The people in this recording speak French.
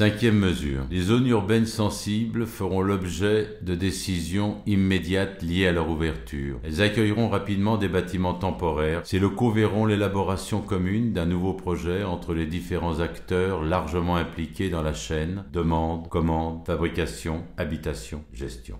Cinquième mesure. Les zones urbaines sensibles feront l'objet de décisions immédiates liées à leur ouverture. Elles accueilleront rapidement des bâtiments temporaires. Ces locaux verront l'élaboration commune d'un nouveau projet entre les différents acteurs largement impliqués dans la chaîne demande, commande, fabrication, habitation, gestion.